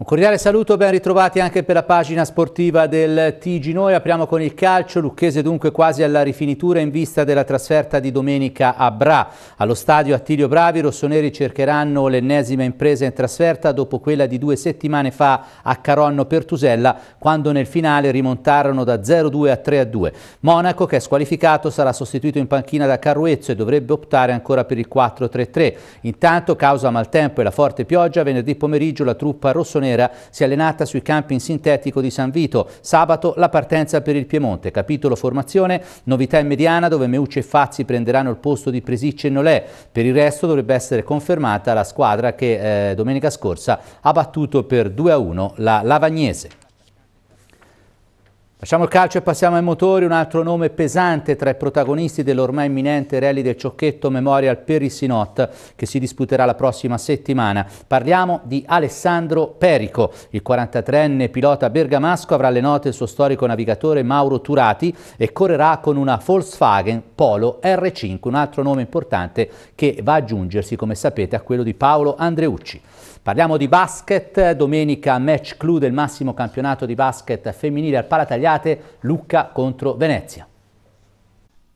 Un cordiale saluto, ben ritrovati anche per la pagina sportiva del TG. Noi apriamo con il calcio, Lucchese dunque quasi alla rifinitura in vista della trasferta di domenica a Bra. Allo stadio Attilio Bravi i rossoneri cercheranno l'ennesima impresa in trasferta dopo quella di due settimane fa a Caronno Pertusella quando nel finale rimontarono da 0-2 a 3-2. Monaco che è squalificato sarà sostituito in panchina da Carruezzo e dovrebbe optare ancora per il 4-3-3. Intanto causa maltempo e la forte pioggia venerdì pomeriggio la truppa rossonera rossonera si è allenata sui campi in sintetico di San Vito. Sabato la partenza per il Piemonte. Capitolo formazione, novità in mediana dove Meucci e Fazzi prenderanno il posto di Presicci e Nolè. Per il resto dovrebbe essere confermata la squadra che eh, domenica scorsa ha battuto per 2-1 la Lavagnese. Lasciamo il calcio e passiamo ai motori, un altro nome pesante tra i protagonisti dell'ormai imminente rally del Ciocchetto Memorial Perisinot che si disputerà la prossima settimana. Parliamo di Alessandro Perico, il 43enne pilota bergamasco avrà le note il suo storico navigatore Mauro Turati e correrà con una Volkswagen Polo R5, un altro nome importante che va ad aggiungersi come sapete a quello di Paolo Andreucci. Parliamo di basket, domenica match clou del massimo campionato di basket femminile al Palataliano sbagliate, Lucca contro Venezia.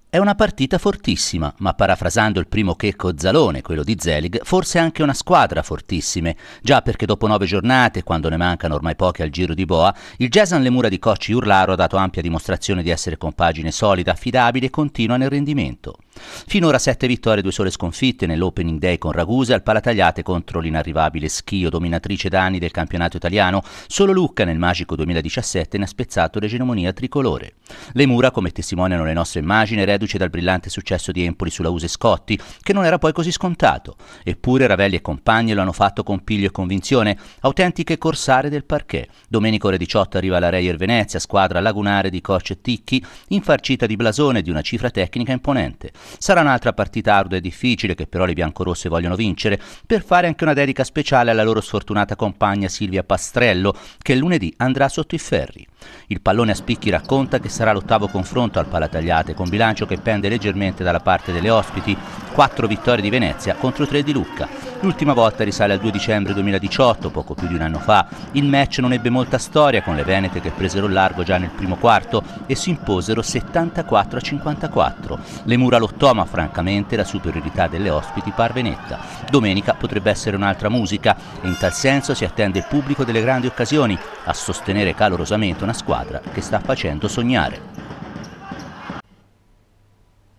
È una partita fortissima, ma parafrasando il primo checco Zalone, quello di Zelig, forse anche una squadra fortissime. Già perché dopo nove giornate, quando ne mancano ormai poche al giro di Boa, il Jason Le Mura di Cocci Urlaro ha dato ampia dimostrazione di essere compagine solida, affidabile e continua nel rendimento. Finora 7 vittorie, e 2 sole sconfitte nell'opening day con Ragusa al Palatagliate contro l'inarrivabile Schio, dominatrice da anni del campionato italiano. Solo Lucca nel magico 2017 ne ha spezzato l'egemonia tricolore. Le mura, come testimoniano le nostre immagini, reduce dal brillante successo di Empoli sulla Use Scotti, che non era poi così scontato. Eppure Ravelli e compagni lo hanno fatto con piglio e convinzione, autentiche corsare del parquet. Domenico ore 18 arriva la Reier Venezia, squadra lagunare di e Ticchi, infarcita di blasone e di una cifra tecnica imponente. Sarà un'altra partita ardua e difficile che però le biancorosse vogliono vincere per fare anche una dedica speciale alla loro sfortunata compagna Silvia Pastrello che lunedì andrà sotto i ferri. Il pallone a spicchi racconta che sarà l'ottavo confronto al Palatagliate con bilancio che pende leggermente dalla parte delle ospiti, 4 vittorie di Venezia contro 3 di Lucca. L'ultima volta risale al 2 dicembre 2018, poco più di un anno fa. Il match non ebbe molta storia con le Venete che presero largo già nel primo quarto e si imposero 74 a 54. Le mura lottò ma francamente la superiorità delle ospiti parve netta. Domenica potrebbe essere un'altra musica e in tal senso si attende il pubblico delle grandi occasioni a sostenere calorosamente una squadra che sta facendo sognare.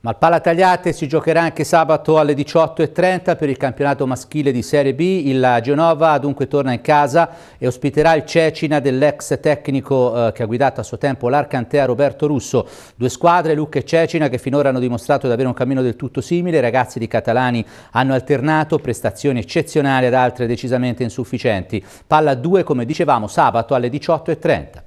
Ma il Malpala Tagliate si giocherà anche sabato alle 18.30 per il campionato maschile di Serie B. Il Genova dunque torna in casa e ospiterà il Cecina dell'ex tecnico eh, che ha guidato a suo tempo l'Arcantea Roberto Russo. Due squadre, Lucca e Cecina, che finora hanno dimostrato di avere un cammino del tutto simile. I ragazzi di Catalani hanno alternato prestazioni eccezionali ad altre decisamente insufficienti. Palla 2, come dicevamo, sabato alle 18.30.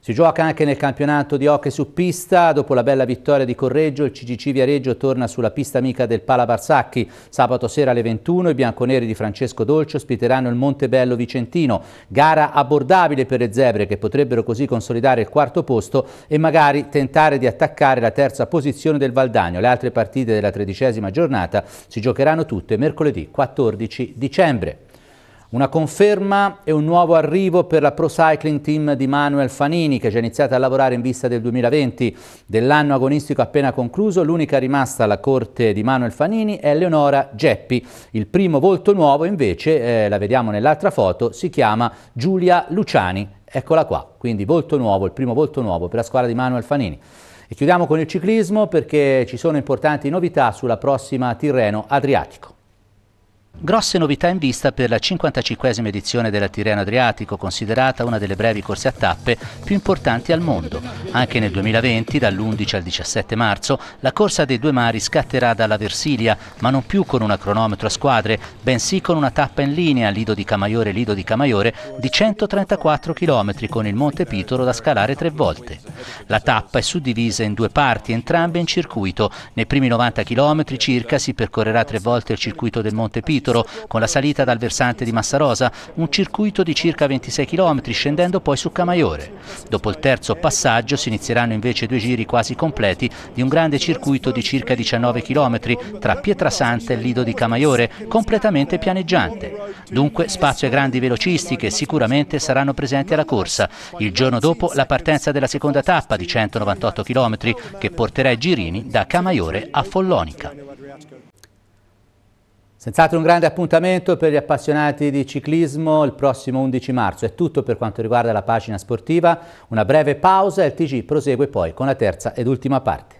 Si gioca anche nel campionato di hockey su pista. Dopo la bella vittoria di Correggio, il CGC Viareggio torna sulla pista amica del Pala Barsacchi. Sabato sera alle 21 i bianconeri di Francesco Dolce ospiteranno il Montebello Vicentino. Gara abbordabile per le zebre che potrebbero così consolidare il quarto posto e magari tentare di attaccare la terza posizione del Valdagno. Le altre partite della tredicesima giornata si giocheranno tutte mercoledì 14 dicembre. Una conferma e un nuovo arrivo per la Pro Cycling Team di Manuel Fanini che già iniziata a lavorare in vista del 2020. Dell'anno agonistico appena concluso, l'unica rimasta alla corte di Manuel Fanini è Leonora Geppi. Il primo volto nuovo invece, eh, la vediamo nell'altra foto, si chiama Giulia Luciani. Eccola qua, quindi volto nuovo, il primo volto nuovo per la squadra di Manuel Fanini. E chiudiamo con il ciclismo perché ci sono importanti novità sulla prossima Tirreno Adriatico. Grosse novità in vista per la 55 edizione della Tirreno Adriatico, considerata una delle brevi corse a tappe più importanti al mondo. Anche nel 2020, dall'11 al 17 marzo, la corsa dei due mari scatterà dalla Versilia, ma non più con una cronometro a squadre, bensì con una tappa in linea Lido di Camaiore Lido di Camaiore di 134 km con il Monte Pitolo da scalare tre volte. La tappa è suddivisa in due parti, entrambe in circuito. Nei primi 90 km circa si percorrerà tre volte il circuito del Monte Pitolo titolo con la salita dal versante di Massarosa, un circuito di circa 26 km scendendo poi su Camaiore. Dopo il terzo passaggio si inizieranno invece due giri quasi completi di un grande circuito di circa 19 km tra Pietrasanta e Lido di Camaiore, completamente pianeggiante. Dunque spazio ai grandi velocisti che sicuramente saranno presenti alla corsa. Il giorno dopo la partenza della seconda tappa di 198 km che porterà i girini da Camaiore a Follonica. Senz'altro un grande appuntamento per gli appassionati di ciclismo il prossimo 11 marzo. È tutto per quanto riguarda la pagina sportiva. Una breve pausa e il TG prosegue poi con la terza ed ultima parte.